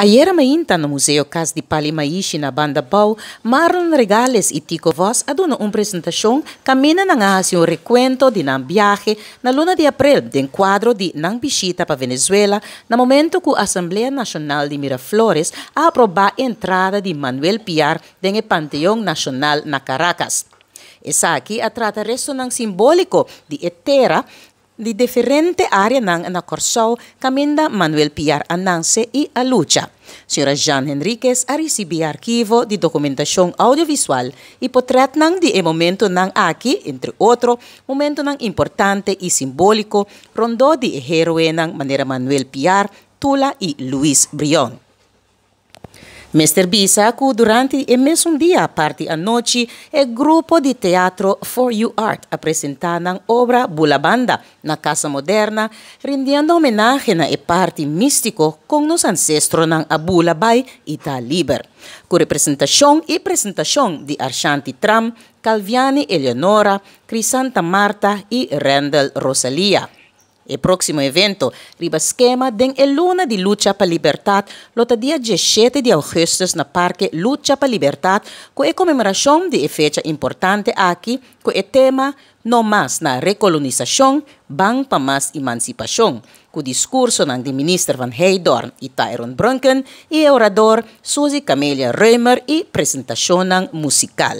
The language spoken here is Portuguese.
Ayer mainta no museu Cas de Palimaishi na Banda Bau, Marlon Regales e Tico voz aduno um apresentação caminha na nga recuento de nam viaje na luna de abril den quadro de nam visita para Venezuela na momento a Assembleia Nacional de Miraflores a entrada de Manuel Piar den e Panteão Nacional na Caracas. Essa aqui atrata resto nang simbólico de etera di diferente área ng nakorsaw kaminda Manuel Piar anang se i alucha. Sira Jean Henriquez a resibi arkivo di dokumentasyong audiovisual ipotret ng di e momento ng aki, entre otro, momento ng importante i simboliko rondo di e heroe ng Manera Manuel Piar tula i Luis Brion. Mr. Bisaku durante e mesmo dia, a parte anoche el grupo de teatro For You Art apresentaram a obra Bulabanda na Casa Moderna, homenaje a a parte místico con nos ancestros na Bay Ita Taliber, con representación y presentación de Archanti Tram, Calviani Eleonora, Crisanta Marta y Randall Rosalia. E próximo evento, riba esquema den e luna de lucha pa libertad, lota dia 17 de augustus na parque Lucha pa Libertad, co e comemoração de e fecha importante aqui, co e tema No más na recolonização, ban pa más emancipação, co discurso ng de ministro Van Heydorn e Tyron Brunken e orador Suzy Camelia Römer e presentação musical.